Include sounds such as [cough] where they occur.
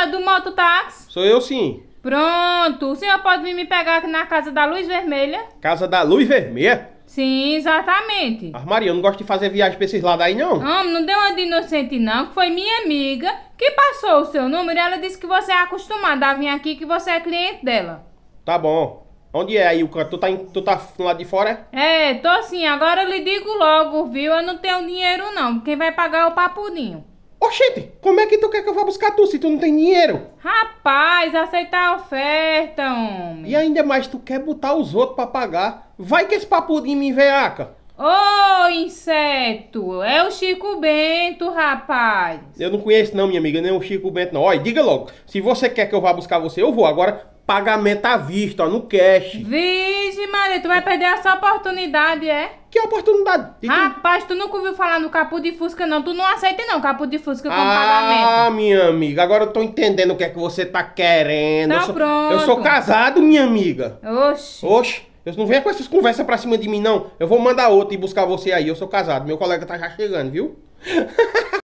É do mototáxi? Sou eu sim. Pronto, o senhor pode vir me pegar aqui na Casa da Luz Vermelha? Casa da Luz Vermelha? Sim, exatamente. Mas Maria, eu não gosto de fazer viagem pra esses lados aí, não. Não, não deu uma de inocente, não, que foi minha amiga que passou o seu número e ela disse que você é acostumada a vir aqui, que você é cliente dela. Tá bom. Onde é aí o canto? Tu tá, tu tá no lado de fora? É, tô sim. Agora eu lhe digo logo, viu? Eu não tenho dinheiro, não. Quem vai pagar é o papudinho. Oxente, como é que tu quer que eu vá buscar tu se tu não tem dinheiro? Rapaz, aceita a oferta, homem. E ainda mais, tu quer botar os outros pra pagar. Vai que esse papudim me enveaca. Ô, oh, inseto, é o Chico Bento, rapaz. Eu não conheço não, minha amiga, nem o Chico Bento não. Olha, diga logo, se você quer que eu vá buscar você, eu vou. Agora, pagamento à vista, ó, no cash. Vi tu vai perder essa oportunidade, é? Que oportunidade? E Rapaz, tu nunca ouviu falar no capô de Fusca, não. Tu não aceita, não, capô de Fusca como ah, pagamento. Ah, minha amiga, agora eu tô entendendo o que é que você tá querendo. Tá eu sou, pronto. Eu sou casado, minha amiga. Oxi. Oxi. Eu não venha com essas conversas pra cima de mim, não. Eu vou mandar outro e buscar você aí. Eu sou casado. Meu colega tá já chegando, viu? [laughs]